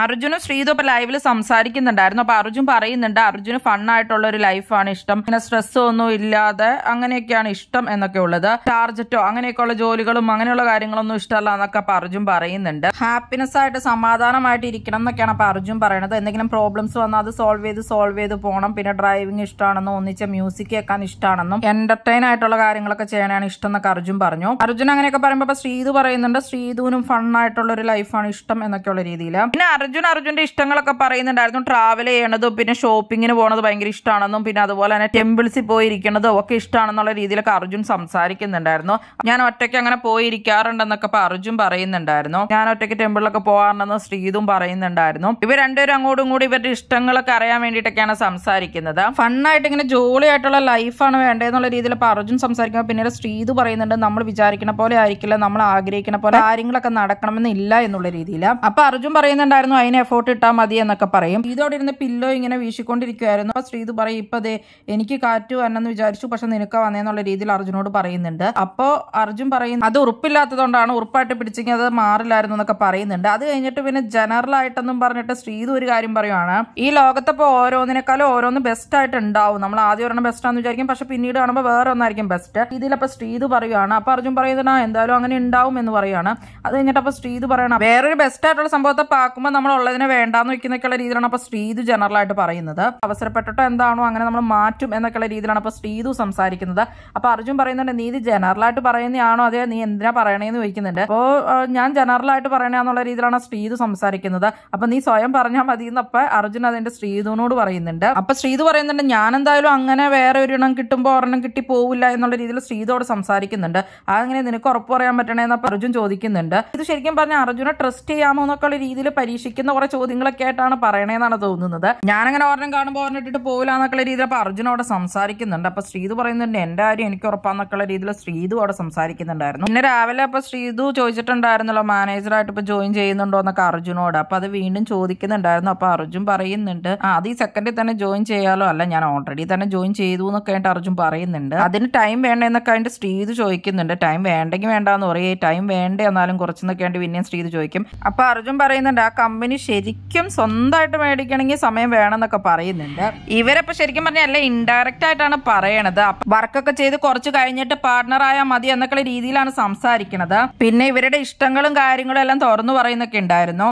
അർജുനും ശ്രീതും ഇപ്പൊ ലൈവില് സംസാരിക്കുന്നുണ്ടായിരുന്നു അപ്പൊ അർജുൻ പറയുന്നുണ്ട് അർജുന് ഫണ്ണായിട്ടുള്ള ഒരു ലൈഫാണ് ഇഷ്ടം പിന്നെ സ്ട്രെസ് ഒന്നും ഇല്ലാതെ അങ്ങനെയൊക്കെയാണ് ഇഷ്ടം എന്നൊക്കെ ഉള്ളത് ടാർജറ്റോ അങ്ങനെയൊക്കെയുള്ള ജോലികളും അങ്ങനെയുള്ള കാര്യങ്ങളൊന്നും ഇഷ്ടമല്ല എന്നൊക്കെ അപ്പൊ അർജുൻ പറയുന്നുണ്ട് ഹാപ്പിനെസ് ആയിട്ട് സമാധാനമായിട്ട് ഇരിക്കണം എന്നൊക്കെയാണ് അപ്പൊ അർജുൻ പറയുന്നത് എന്തെങ്കിലും പ്രോബ്ലംസ് വന്നാൽ അത് സോൾവ് ചെയ്ത് സോൾവ് ചെയ്ത് പോകണം പിന്നെ ഡ്രൈവിംഗ് ഇഷ്ടമാണെന്നും ഒന്നിച്ച് മ്യൂസിക് കേൾക്കാൻ ഇഷ്ടമാണെന്നും എന്റർടൈൻ ആയിട്ടുള്ള കാര്യങ്ങളൊക്കെ ചെയ്യാനാണ് ഇഷ്ടം എന്നൊക്കെ അർജുൻ പറഞ്ഞു അർജുൻ അങ്ങനെയൊക്കെ പറയുമ്പോൾ ശ്രീതു പറയുന്നുണ്ട് ശ്രീതുവിനും ഫണ്ണായിട്ടുള്ള ഒരു ലൈഫാണ് ഇഷ്ടം എന്നൊക്കെയുള്ള രീതിയിൽ പിന്നെ അർജുൻ അർജുൻ്റെ ഇഷ്ടങ്ങളൊക്കെ പറയുന്നുണ്ടായിരുന്നു ട്രാവൽ ചെയ്യണതും പിന്നെ ഷോപ്പിങ്ങിന് പോണത് ഭയങ്കര ഇഷ്ടമാണെന്നും പിന്നെ അതുപോലെ തന്നെ ടെമ്പിൾസിൽ പോയിരിക്കണതും ഒക്കെ ഇഷ്ടമാണെന്നുള്ള രീതിയിലൊക്കെ അർജുൻ സംസാരിക്കുന്നുണ്ടായിരുന്നു ഞാൻ ഒറ്റയ്ക്ക് അങ്ങനെ പോയിരിക്കാറുണ്ടെന്നൊക്കെ ഇപ്പോൾ അർജുൻ പറയുന്നുണ്ടായിരുന്നു ഞാൻ ഒറ്റയ്ക്ക് ടെമ്പിളിലൊക്കെ പോകാറുണ്ടെന്ന് ശ്രീതും പറയുന്നുണ്ടായിരുന്നു ഇവർ രണ്ടുപേരും അങ്ങോട്ടും കൂടി ഇവരുടെ ഇഷ്ടങ്ങളൊക്കെ അറിയാൻ വേണ്ടിയിട്ടൊക്കെയാണ് സംസാരിക്കുന്നത് ഫണ്ണായിട്ട് ഇങ്ങനെ ജോളിയായിട്ടുള്ള ലൈഫാണ് വേണ്ടതെന്നുള്ള രീതിയിൽ ഇപ്പോൾ അർജുൻ സംസാരിക്കുമ്പോൾ പിന്നീട് ശ്രീതു പറയുന്നുണ്ട് നമ്മൾ വിചാരിക്കുന്ന പോലെ ആയിരിക്കില്ല നമ്മൾ ആഗ്രഹിക്കുന്ന പോലെ കാര്യങ്ങളൊക്കെ നടക്കണമെന്നില്ല എന്നുള്ള രീതിയിൽ അപ്പോൾ അർജുൻ പറയുന്നുണ്ടായിരുന്നു ആയിരുന്നു അതിന് എഫോർട്ട് ഇട്ടാൽ മതി എന്നൊക്കെ പറയും ഇതോടെ ഇരുന്ന് പില്ലോ ഇങ്ങനെ വീശിക്കൊണ്ടിരിക്കുവായിരുന്നു അപ്പോൾ ശ്രീത് പറയും ഇപ്പം ദേ എനിക്ക് കാറ്റ് വന്നെന്ന് വിചാരിച്ചു പക്ഷെ നിനക്ക് വന്നേന്നുള്ള രീതിയിൽ അർജുനോട് പറയുന്നുണ്ട് അപ്പോൾ അർജുൻ പറയും അത് ഉറപ്പില്ലാത്തതുകൊണ്ടാണ് ഉറപ്പായിട്ട് പിടിച്ചെങ്കിൽ അത് മാറില്ലായിരുന്നു എന്നൊക്കെ പറയുന്നുണ്ട് അത് കഴിഞ്ഞിട്ട് പിന്നെ ജനറൽ ആയിട്ടെന്നും പറഞ്ഞിട്ട് ശ്രീത് ഒരു കാര്യം പറയുവാണ് ഈ ലോകത്തപ്പോൾ ഓരോന്നിനേക്കാളും ഓരോന്ന് ബെസ്റ്റ് ആയിട്ട് ഉണ്ടാവും നമ്മൾ ആദ്യം ഒരെണ്ണം ബെസ്റ്റ് ആണെന്ന് വിചാരിക്കും പക്ഷെ പിന്നീട് കാണുമ്പോൾ വേറെ ഒന്നായിരിക്കും ബെസ്റ്റ് ഇതിലപ്പോൾ ശ്രീത് പറയുവാണ് അപ്പോൾ അർജുൻ പറയുന്നത് എന്തായാലും അങ്ങനെ ഉണ്ടാവും എന്ന് പറയുകയാണ് അത് കഴിഞ്ഞിട്ട് അപ്പോൾ ശ്രീത് പറയണം വേറൊരു ബെസ്റ്റ് ആയിട്ടുള്ള സംഭവത്തെ പാക്കുമ്പോൾ നമ്മളുള്ളതിനെ വേണ്ടാന്ന് വെക്കുന്നൊക്കെയുള്ള രീതിയിലാണ് അപ്പോൾ ശ്രീതു ആയിട്ട് പറയുന്നത് അവസരപ്പെട്ടിട്ടോ എന്താണോ അങ്ങനെ നമ്മൾ മാറ്റും എന്നൊക്കെയുള്ള രീതിയിലാണ് അപ്പോൾ ശ്രീതു സംസാരിക്കുന്നത് അപ്പോൾ അർജുൻ പറയുന്നുണ്ട് നീ ഇത് ജനറലായിട്ട് പറയുന്നതാണോ അതെ നീ എന്തിനാ പറയണേന്ന് ചോദിക്കുന്നുണ്ട് അപ്പോൾ ഞാൻ ജനറലായിട്ട് പറയണെന്നുള്ള രീതിയിലാണ് ശ്രീതു സംസാരിക്കുന്നത് അപ്പോൾ നീ സ്വയം പറഞ്ഞാൽ മതി എന്നപ്പ അർജുൻ അതിന്റെ ശ്രീതുവിനോട് പറയുന്നുണ്ട് അപ്പോൾ ശ്രീതു പറയുന്നുണ്ട് ഞാൻ എന്തായാലും അങ്ങനെ വേറെ ഒരെണ്ണം കിട്ടുമ്പോൾ ഒരെണ്ണം കിട്ടി പോവില്ല എന്നുള്ള രീതിയിൽ ശ്രീതോട് സംസാരിക്കുന്നുണ്ട് അങ്ങനെ നിനക്ക് ഉറപ്പ് പറയാൻ പറ്റണേന്ന് അർജുൻ ചോദിക്കുന്നുണ്ട് ഇത് ശരിക്കും പറഞ്ഞാൽ അർജുനെ ട്രസ്റ്റ് ചെയ്യാമോ ഉള്ള രീതിയിൽ പരീക്ഷിക്കും രസിക്കുന്ന കുറെ ചോദ്യങ്ങളൊക്കെ ആയിട്ടാണ് പറയണേന്നാണ് തോന്നുന്നത് ഞാനങ്ങനെ ഒരെണ്ണം കാണുമ്പോൾ ഒരെണ്ണിട്ടിട്ട് പോകില്ല രീതിയിൽ അപ്പോൾ അർജുന അവിടെ സംസാരിക്കുന്നുണ്ട് അപ്പോൾ ശ്രീതു പറയുന്നുണ്ട് എൻ്റെ കാര്യം എനിക്ക് ഉറപ്പാന്നൊക്കെയുള്ള രീതിയിൽ ശ്രീതു അവിടെ സംസാരിക്കുന്നുണ്ടായിരുന്നു പിന്നെ രാവിലെ അപ്പൊ ശ്രീതു ചോദിച്ചിട്ടുണ്ടായിരുന്നല്ലോ മാനേജറായിട്ട് ഇപ്പൊ ജോയിൻ ചെയ്യുന്നുണ്ടോ എന്നൊക്കെ അർജുനോട് അപ്പോൾ അത് വീണ്ടും ചോദിക്കുന്നുണ്ടായിരുന്നു അപ്പോൾ അർജുൻ പറയുന്നുണ്ട് ആ അത് ഈ സെക്കൻഡിൽ തന്നെ ജോയിൻ ചെയ്യാലോ അല്ല ഞാൻ ഓൾറെഡി തന്നെ ജോയിൻ ചെയ്തു എന്നൊക്കെ ആയിട്ട് അർജുൻ പറയുന്നുണ്ട് അതിന് ടൈം വേണ്ടെന്നൊക്കെ ആയിട്ട് ശ്രീതു ചോദിക്കുന്നുണ്ട് ടൈം വേണ്ടെങ്കിൽ വേണ്ടെന്ന് പറയും ടൈം വേണ്ടേ എന്നാലും കുറച്ചെന്നൊക്കെ ആയിട്ട് പിന്നെയും ശ്രീതു ചോദിക്കും അപ്പോൾ അർജുൻ പറയുന്നുണ്ട് ആ കമ്പനി കമ്പനി ശരിക്കും സ്വന്തമായിട്ട് മേടിക്കണമെങ്കിൽ സമയം വേണമെന്നൊക്കെ പറയുന്നുണ്ട് ഇവരപ്പോൾ ശരിക്കും പറഞ്ഞാൽ അല്ല ഇൻഡയറക്റ്റ് ആയിട്ടാണ് പറയണത് വർക്കൊക്കെ ചെയ്ത് കുറച്ച് കഴിഞ്ഞിട്ട് പാർട്ണർ ആയാൽ മതി എന്നൊക്കെ രീതിയിലാണ് സംസാരിക്കുന്നത് പിന്നെ ഇവരുടെ ഇഷ്ടങ്ങളും കാര്യങ്ങളും എല്ലാം തുറന്നു പറയുന്നൊക്കെ ഉണ്ടായിരുന്നു